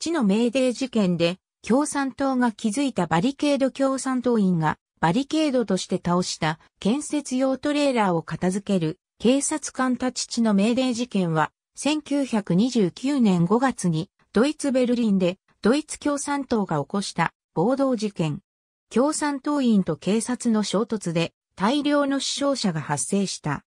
地の命令事件で共産党が築いたバリケード共産党員がバリケードとして倒した建設用トレーラーを片付ける警察官たち地の命令事件は1929年5月にドイツベルリンでドイツ共産党が起こした暴動事件。共産党員と警察の衝突で大量の死傷者が発生した。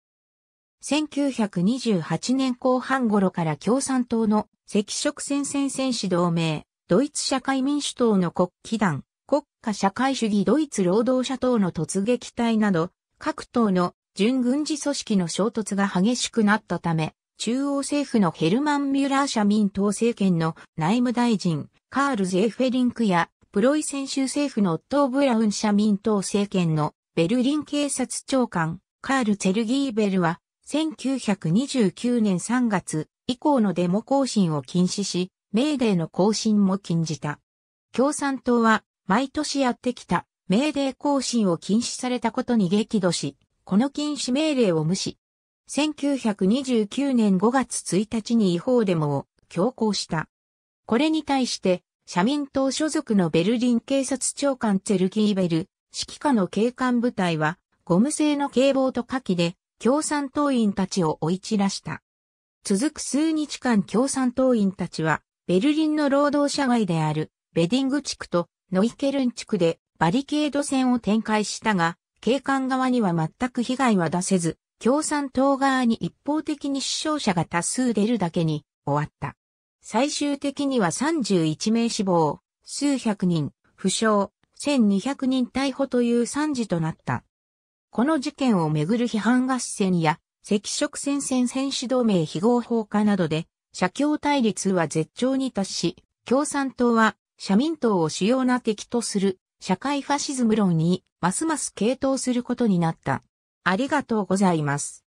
1928年後半頃から共産党の赤色戦線戦士同盟、ドイツ社会民主党の国旗団、国家社会主義ドイツ労働者党の突撃隊など、各党の準軍事組織の衝突が激しくなったため、中央政府のヘルマン・ミュラー社民党政権の内務大臣、カール・ゼーフェリンクや、プロイセン州政府のオットー・ブラウン社民党政権のベルリン警察長官、カール・ツェルギーベルは1929年3月以降のデモ行進を禁止し、メーデーの行進も禁じた。共産党は毎年やってきたメーデー行進を禁止されたことに激怒し、この禁止命令を無視。1929年5月1日に違法デモを強行した。これに対して、社民党所属のベルリン警察長官ツェルギーベル、指揮下の警官部隊は、ゴム製の警棒と火器で、共産党員たちを追い散らした。続く数日間共産党員たちは、ベルリンの労働者街であるベディング地区とノイケルン地区でバリケード戦を展開したが、警官側には全く被害は出せず、共産党側に一方的に死傷者が多数出るだけに終わった。最終的には31名死亡、数百人、負傷、1200人逮捕という惨事となった。この事件をめぐる批判合戦や、赤色戦線選手同盟非合法化などで、社協対立は絶頂に達し、共産党は社民党を主要な敵とする社会ファシズム論にますます傾倒することになった。ありがとうございます。